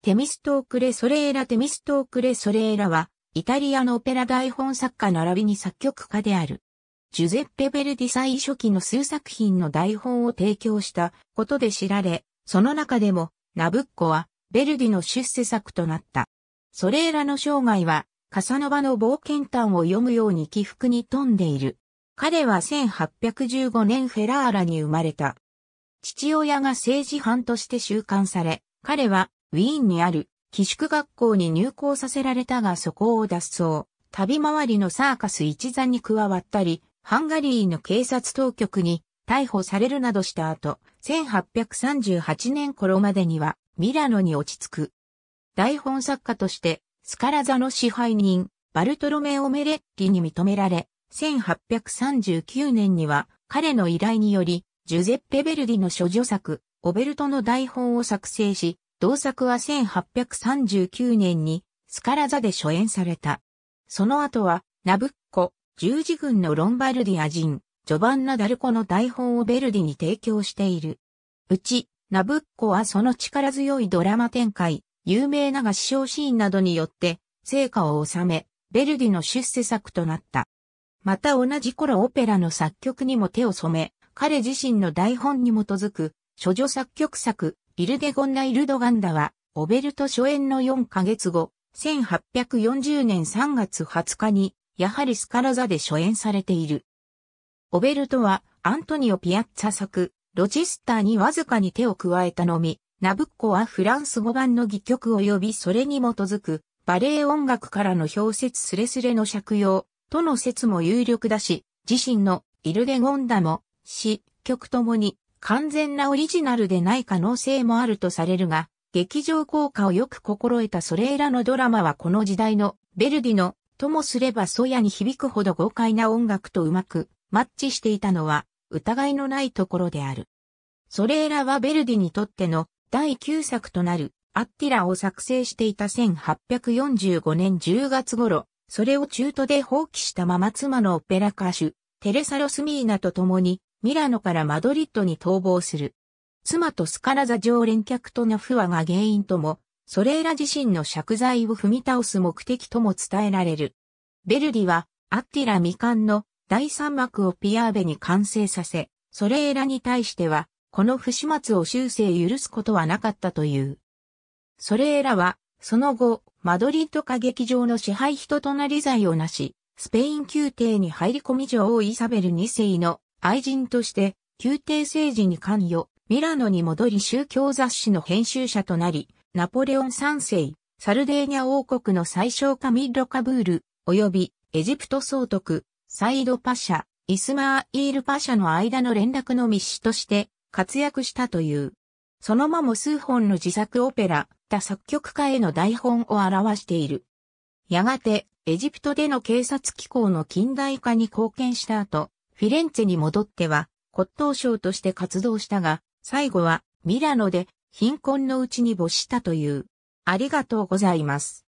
テミストークレ・ソレーラ・テミストークレ・ソレーラは、イタリアのオペラ台本作家並びに作曲家である。ジュゼッペ・ベルディ最初期の数作品の台本を提供したことで知られ、その中でも、ナブッコは、ベルディの出世作となった。ソレーラの生涯は、カサノバの冒険譚を読むように起伏に富んでいる。彼は1815年フェラーラに生まれた。父親が政治犯として収監され、彼はウィーンにある寄宿学校に入校させられたがそこを脱走。旅回りのサーカス一座に加わったり、ハンガリーの警察当局に逮捕されるなどした後、1838年頃までにはミラノに落ち着く。台本作家としてスカラ座の支配人、バルトロメオ・メレッリに認められ、1839年には彼の依頼により、ジュゼッペ・ベルディの諸女作、オベルトの台本を作成し、同作は1839年にスカラ座で初演された。その後は、ナブッコ、十字軍のロンバルディア人、ジョバンナ・ダルコの台本をベルディに提供している。うち、ナブッコはその力強いドラマ展開、有名な合唱シーンなどによって、成果を収め、ベルディの出世作となった。また同じ頃オペラの作曲にも手を染め、彼自身の台本に基づく、諸女作曲作、イルデゴンナ・イルドガンダは、オベルト初演の4ヶ月後、1840年3月20日に、やはりスカラ座で初演されている。オベルトは、アントニオ・ピアッツァ作、ロチスターにわずかに手を加えたのみ、ナブッコはフランス語版の戯曲及びそれに基づく、バレエ音楽からの表説スレスレの借用、との説も有力だし、自身のイルデゴンダも、詩、曲ともに完全なオリジナルでない可能性もあるとされるが、劇場効果をよく心得たそれらのドラマはこの時代のベルディのともすればソヤに響くほど豪快な音楽とうまくマッチしていたのは疑いのないところである。ソレーラはベルディにとっての第9作となるアッティラを作成していた1845年10月頃、それを中途で放棄したまま妻のオペラ歌手、テレサ・ロスミーナと共にミラノからマドリッドに逃亡する。妻とスカラ座常連客との不和が原因とも、ソレーラ自身の借財を踏み倒す目的とも伝えられる。ベルディは、アッティラ未完の第三幕をピアーベに完成させ、ソレーラに対しては、この不始末を修正許すことはなかったという。ソレーラは、その後、マドリッド歌劇場の支配人となり罪をなし、スペイン宮廷に入り込み女王イサベル2世の愛人として、宮廷政治に関与、ミラノに戻り宗教雑誌の編集者となり、ナポレオン三世、サルデーニャ王国の最小カミッロ・カブール、及びエジプト総督、サイド・パシャ、イスマー・イール・パシャの間の連絡の密使として活躍したという。そのまま数本の自作オペラ、他作曲家への台本を表している。やがて、エジプトでの警察機構の近代化に貢献した後、フィレンツェに戻っては、骨董商として活動したが、最後はミラノで貧困のうちに没したという。ありがとうございます。